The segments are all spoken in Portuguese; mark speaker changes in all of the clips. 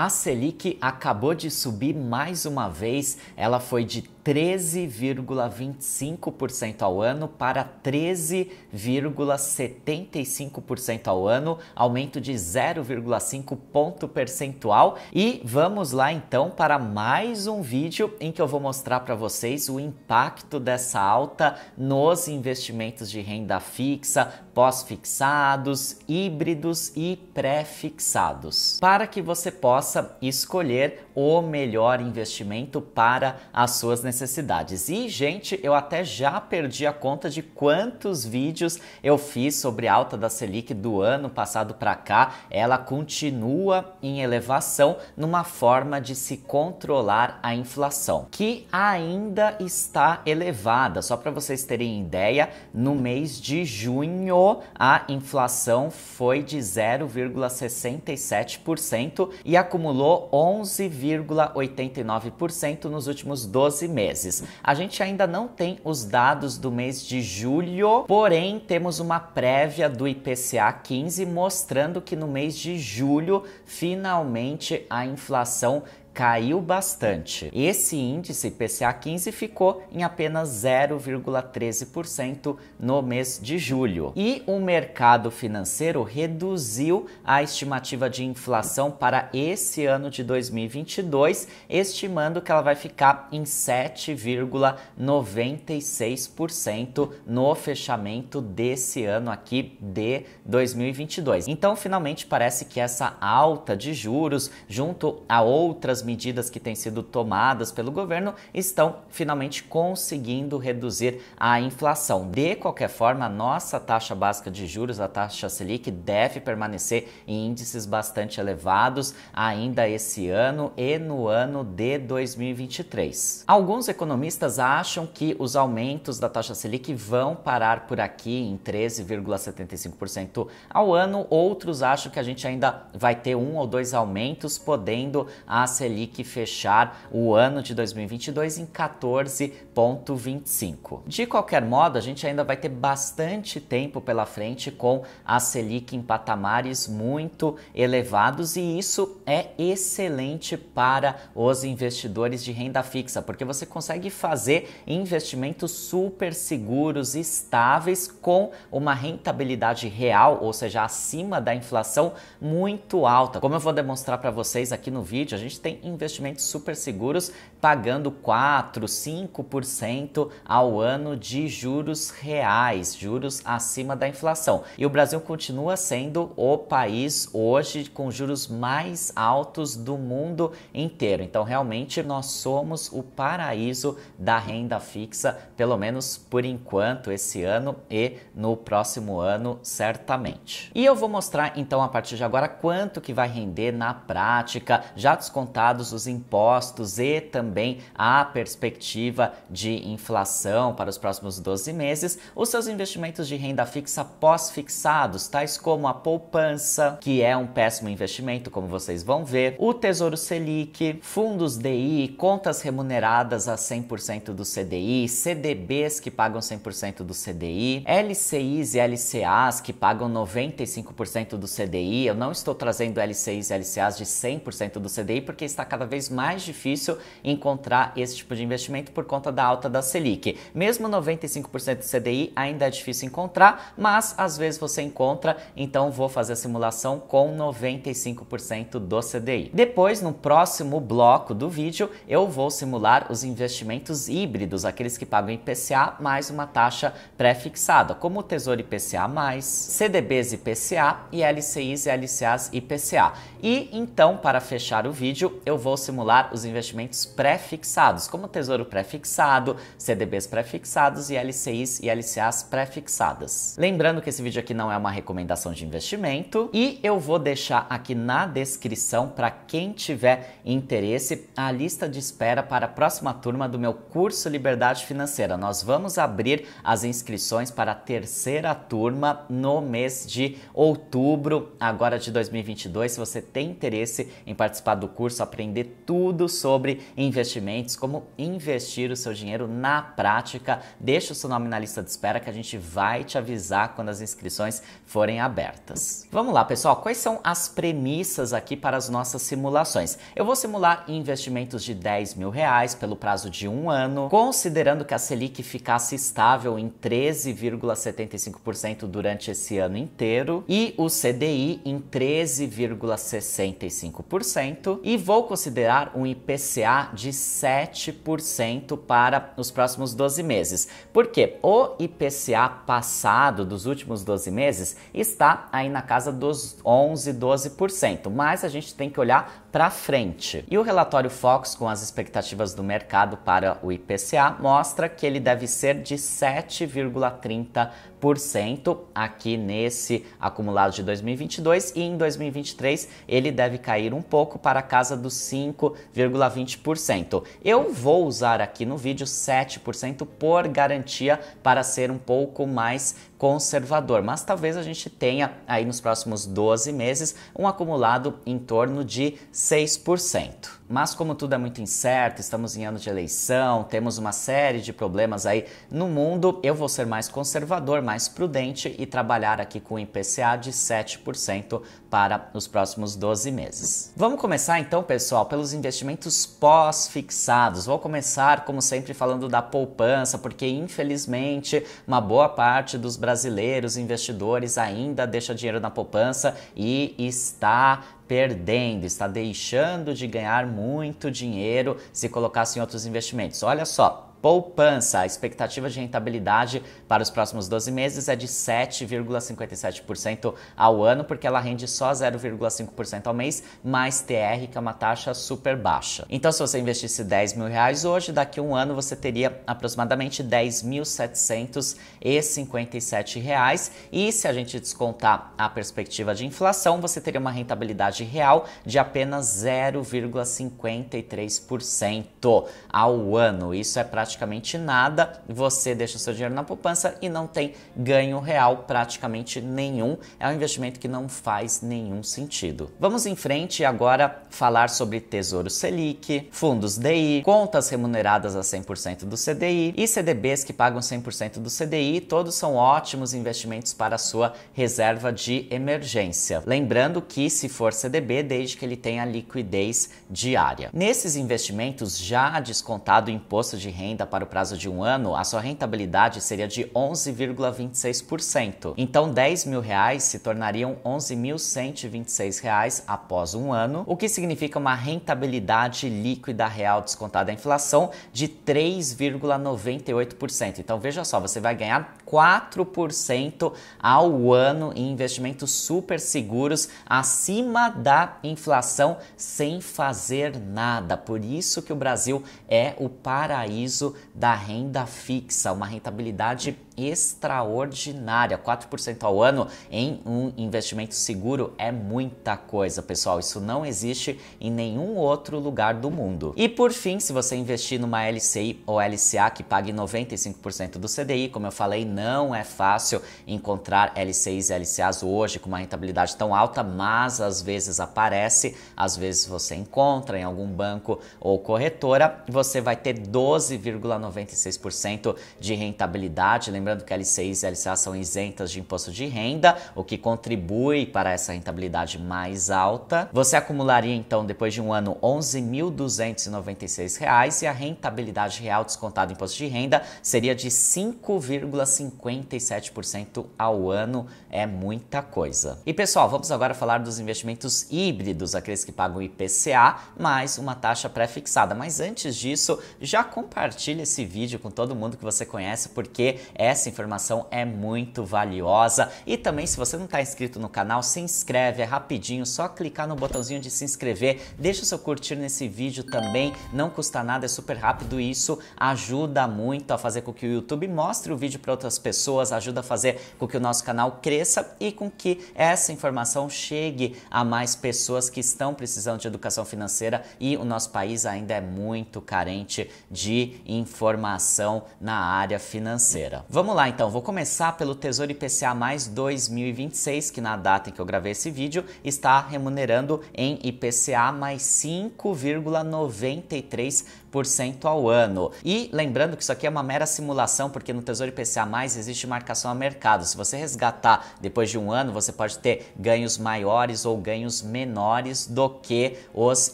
Speaker 1: A Selic acabou de subir mais uma vez, ela foi de 13,25% ao ano para 13,75% ao ano, aumento de 0,5 ponto percentual. E vamos lá então para mais um vídeo em que eu vou mostrar para vocês o impacto dessa alta nos investimentos de renda fixa, pós-fixados, híbridos e pré-fixados, para que você possa escolher o melhor investimento para as suas necessidades. E, gente, eu até já perdi a conta de quantos vídeos eu fiz sobre a alta da Selic do ano passado para cá. Ela continua em elevação numa forma de se controlar a inflação, que ainda está elevada. Só para vocês terem ideia, no mês de junho a inflação foi de 0,67% e acumulou 11,89% nos últimos 12 meses. A gente ainda não tem os dados do mês de julho, porém temos uma prévia do IPCA 15 mostrando que no mês de julho finalmente a inflação caiu bastante. Esse índice PCA 15 ficou em apenas 0,13% no mês de julho. E o mercado financeiro reduziu a estimativa de inflação para esse ano de 2022, estimando que ela vai ficar em 7,96% no fechamento desse ano aqui de 2022. Então, finalmente parece que essa alta de juros junto a outras medidas que têm sido tomadas pelo governo estão finalmente conseguindo reduzir a inflação. De qualquer forma, a nossa taxa básica de juros, a taxa Selic, deve permanecer em índices bastante elevados ainda esse ano e no ano de 2023. Alguns economistas acham que os aumentos da taxa Selic vão parar por aqui em 13,75% ao ano, outros acham que a gente ainda vai ter um ou dois aumentos, podendo a Selic Selic fechar o ano de 2022 em 14,25. De qualquer modo, a gente ainda vai ter bastante tempo pela frente com a Selic em patamares muito elevados e isso é excelente para os investidores de renda fixa, porque você consegue fazer investimentos super seguros, estáveis, com uma rentabilidade real, ou seja, acima da inflação, muito alta. Como eu vou demonstrar para vocês aqui no vídeo, a gente tem investimentos super seguros pagando 4, 5% ao ano de juros reais, juros acima da inflação. E o Brasil continua sendo o país hoje com juros mais altos do mundo inteiro. Então, realmente, nós somos o paraíso da renda fixa, pelo menos por enquanto, esse ano e no próximo ano, certamente. E eu vou mostrar então a partir de agora quanto que vai render na prática, já descontar os impostos e também a perspectiva de inflação para os próximos 12 meses, os seus investimentos de renda fixa pós-fixados, tais como a poupança, que é um péssimo investimento, como vocês vão ver, o Tesouro Selic, fundos DI, contas remuneradas a 100% do CDI, CDBs que pagam 100% do CDI, LCIs e LCAs que pagam 95% do CDI. Eu não estou trazendo LCIs e LCAs de 100% do CDI porque está cada vez mais difícil encontrar esse tipo de investimento por conta da alta da Selic. Mesmo 95% do CDI ainda é difícil encontrar, mas às vezes você encontra, então vou fazer a simulação com 95% do CDI. Depois, no próximo bloco do vídeo, eu vou simular os investimentos híbridos, aqueles que pagam IPCA mais uma taxa pré-fixada, como o Tesouro IPCA+, CDBs IPCA e LCIs e LCAs IPCA. E então, para fechar o vídeo, eu vou simular os investimentos pré-fixados, como Tesouro pré-fixado, CDBs pré-fixados e LCIs e LCAs pré-fixadas. Lembrando que esse vídeo aqui não é uma recomendação de investimento e eu vou deixar aqui na descrição para quem tiver interesse a lista de espera para a próxima turma do meu curso Liberdade Financeira. Nós vamos abrir as inscrições para a terceira turma no mês de outubro agora de 2022. Se você tem interesse em participar do curso, aprender tudo sobre investimentos, como investir o seu dinheiro na prática. Deixa o seu nome na lista de espera que a gente vai te avisar quando as inscrições forem abertas. Vamos lá, pessoal, quais são as premissas aqui para as nossas simulações? Eu vou simular investimentos de 10 mil reais pelo prazo de um ano, considerando que a Selic ficasse estável em 13,75% durante esse ano inteiro e o CDI em 13,65% e vou considerar um IPCA de 7% para os próximos 12 meses, porque o IPCA passado dos últimos 12 meses está aí na casa dos 11, 12%, mas a gente tem que olhar para frente. E o relatório Fox com as expectativas do mercado para o IPCA mostra que ele deve ser de 7,30% aqui nesse acumulado de 2022 e em 2023 ele deve cair um pouco para a casa dos 5,20%. Eu vou usar aqui no vídeo 7% por garantia para ser um pouco mais conservador, mas talvez a gente tenha aí nos próximos 12 meses um acumulado em torno de 6%. Mas como tudo é muito incerto, estamos em ano de eleição, temos uma série de problemas aí no mundo, eu vou ser mais conservador, mais prudente e trabalhar aqui com o IPCA de 7% para os próximos 12 meses. Vamos começar então, pessoal, pelos investimentos pós-fixados. Vou começar, como sempre, falando da poupança, porque infelizmente uma boa parte dos brasileiros brasileiros, investidores, ainda deixa dinheiro na poupança e está perdendo, está deixando de ganhar muito dinheiro se colocasse em outros investimentos. Olha só, poupança. A expectativa de rentabilidade para os próximos 12 meses é de 7,57% ao ano, porque ela rende só 0,5% ao mês, mais TR, que é uma taxa super baixa. Então, se você investisse 10 mil reais hoje, daqui a um ano você teria aproximadamente 10.757 reais. E se a gente descontar a perspectiva de inflação, você teria uma rentabilidade real de apenas 0,53% ao ano. Isso é praticamente praticamente nada, você deixa seu dinheiro na poupança e não tem ganho real praticamente nenhum. É um investimento que não faz nenhum sentido. Vamos em frente agora falar sobre Tesouro Selic, fundos DI, contas remuneradas a 100% do CDI e CDBs que pagam 100% do CDI. Todos são ótimos investimentos para a sua reserva de emergência. Lembrando que se for CDB, desde que ele tenha liquidez diária. Nesses investimentos já descontado o imposto de renda renda para o prazo de um ano, a sua rentabilidade seria de 11,26%. Então, 10 mil reais se tornariam 11.126 reais após um ano, o que significa uma rentabilidade líquida real descontada à inflação de 3,98%. Então, veja só, você vai ganhar 4% ao ano em investimentos super seguros acima da inflação sem fazer nada. Por isso que o Brasil é o paraíso da renda fixa, uma rentabilidade extraordinária. 4% ao ano em um investimento seguro é muita coisa, pessoal. Isso não existe em nenhum outro lugar do mundo. E por fim, se você investir numa LCI ou LCA que pague 95% do CDI, como eu falei, não é fácil encontrar LCIs e LCAs hoje com uma rentabilidade tão alta, mas às vezes aparece, às vezes você encontra em algum banco ou corretora, você vai ter 12,96% de rentabilidade. Lembrando que a LCIs e a LCA são isentas de imposto de renda, o que contribui para essa rentabilidade mais alta. Você acumularia, então, depois de um ano, R$ 11.296 e a rentabilidade real descontada em imposto de renda seria de 5,57% ao ano. É muita coisa. E, pessoal, vamos agora falar dos investimentos híbridos, aqueles que pagam IPCA mais uma taxa pré-fixada. Mas antes disso, já compartilhe esse vídeo com todo mundo que você conhece, porque essa essa informação é muito valiosa. E também, se você não está inscrito no canal, se inscreve, é rapidinho, só clicar no botãozinho de se inscrever. Deixa o seu curtir nesse vídeo também, não custa nada, é super rápido e isso ajuda muito a fazer com que o YouTube mostre o vídeo para outras pessoas, ajuda a fazer com que o nosso canal cresça e com que essa informação chegue a mais pessoas que estão precisando de educação financeira e o nosso país ainda é muito carente de informação na área financeira. Vamos Vamos lá então, vou começar pelo Tesouro IPCA mais 2026, que na data em que eu gravei esse vídeo está remunerando em IPCA mais 5,93 cento ao ano. E lembrando que isso aqui é uma mera simulação, porque no Tesouro IPCA+, existe marcação a mercado. Se você resgatar depois de um ano, você pode ter ganhos maiores ou ganhos menores do que os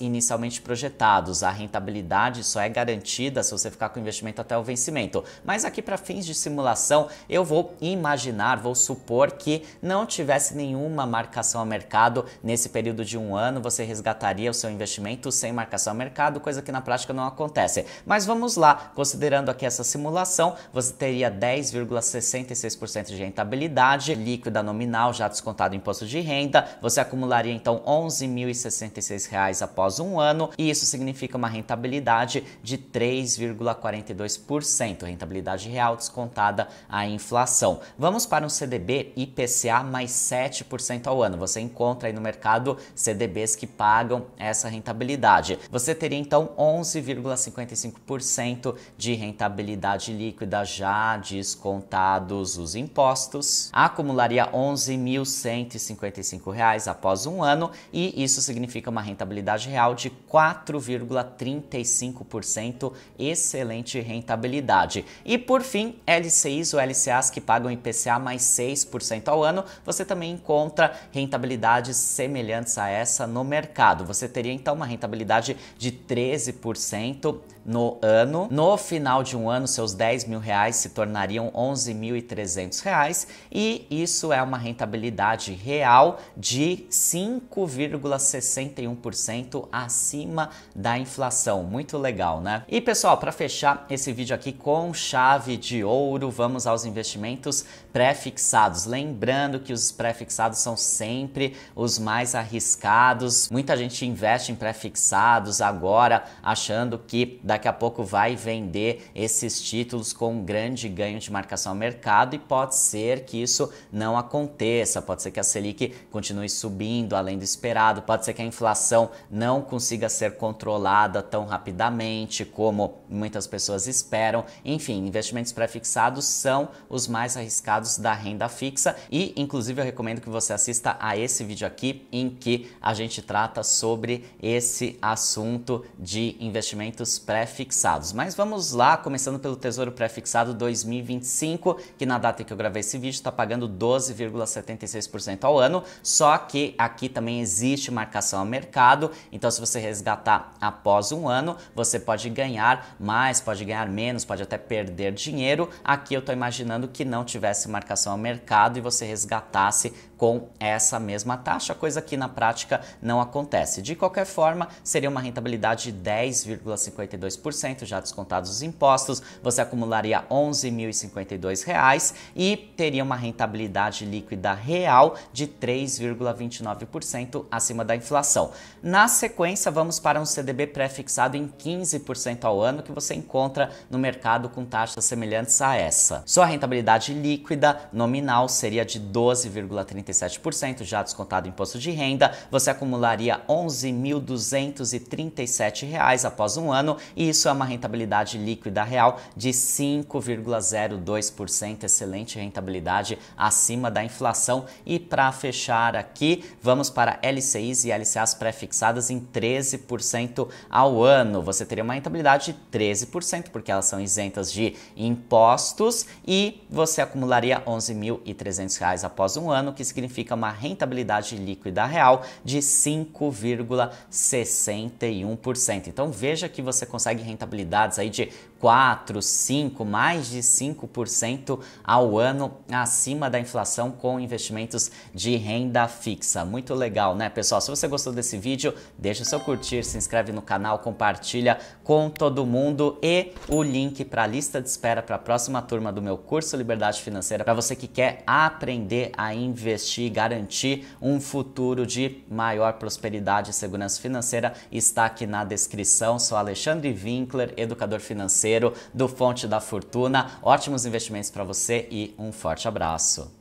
Speaker 1: inicialmente projetados. A rentabilidade só é garantida se você ficar com o investimento até o vencimento. Mas aqui para fins de simulação, eu vou imaginar, vou supor que não tivesse nenhuma marcação a mercado nesse período de um ano, você resgataria o seu investimento sem marcação a mercado, coisa que na prática não acontece acontece. Mas vamos lá, considerando aqui essa simulação, você teria 10,66% de rentabilidade líquida nominal já descontado imposto de renda, você acumularia então R$ 11.066 após um ano e isso significa uma rentabilidade de 3,42%, rentabilidade real descontada à inflação. Vamos para um CDB IPCA mais 7% ao ano. Você encontra aí no mercado CDBs que pagam essa rentabilidade. Você teria então 11, 55% de rentabilidade líquida já descontados os impostos, acumularia R$ 11.155 após um ano e isso significa uma rentabilidade real de 4,35%, excelente rentabilidade. E por fim, LCIs ou LCAs que pagam IPCA mais 6% ao ano, você também encontra rentabilidades semelhantes a essa no mercado. Você teria então uma rentabilidade de 13%と no ano. No final de um ano, seus 10 mil reais se tornariam 11.300 reais e isso é uma rentabilidade real de 5,61% acima da inflação. Muito legal, né? E pessoal, para fechar esse vídeo aqui com chave de ouro, vamos aos investimentos pré-fixados. Lembrando que os pré-fixados são sempre os mais arriscados. Muita gente investe em pré-fixados agora, achando que da daqui a pouco vai vender esses títulos com um grande ganho de marcação ao mercado e pode ser que isso não aconteça, pode ser que a Selic continue subindo além do esperado, pode ser que a inflação não consiga ser controlada tão rapidamente como muitas pessoas esperam. Enfim, investimentos pré-fixados são os mais arriscados da renda fixa e, inclusive, eu recomendo que você assista a esse vídeo aqui em que a gente trata sobre esse assunto de investimentos pré pré-fixados. Mas vamos lá, começando pelo Tesouro Pré-fixado 2025, que na data em que eu gravei esse vídeo está pagando 12,76% ao ano, só que aqui também existe marcação ao mercado, então se você resgatar após um ano, você pode ganhar mais, pode ganhar menos, pode até perder dinheiro. Aqui eu estou imaginando que não tivesse marcação ao mercado e você resgatasse com essa mesma taxa, coisa que na prática não acontece. De qualquer forma, seria uma rentabilidade de 10,52%. 22%, já descontados os impostos, você acumularia R$ 11.052 e teria uma rentabilidade líquida real de 3,29% acima da inflação. Na sequência, vamos para um CDB pré-fixado em 15% ao ano que você encontra no mercado com taxas semelhantes a essa. Sua rentabilidade líquida nominal seria de 12,37%, já descontado imposto de renda, você acumularia R$ 11.237 após um ano e isso é uma rentabilidade líquida real de 5,02%, excelente rentabilidade acima da inflação. E para fechar aqui, vamos para LCIs e LCAs pré-fixadas em 13% ao ano. Você teria uma rentabilidade de 13%, porque elas são isentas de impostos e você acumularia R$ 11.300 após um ano, que significa uma rentabilidade líquida real de 5,61%. Então veja que você consegue consegue rentabilidades aí de 4, 5, mais de 5% ao ano acima da inflação com investimentos de renda fixa. Muito legal, né, pessoal? Se você gostou desse vídeo, deixa o seu curtir, se inscreve no canal, compartilha com todo mundo e o link para a lista de espera para a próxima turma do meu curso Liberdade Financeira para você que quer aprender a investir e garantir um futuro de maior prosperidade e segurança financeira está aqui na descrição. Sou Alexandre Winkler, educador financeiro do Fonte da Fortuna. Ótimos investimentos para você e um forte abraço.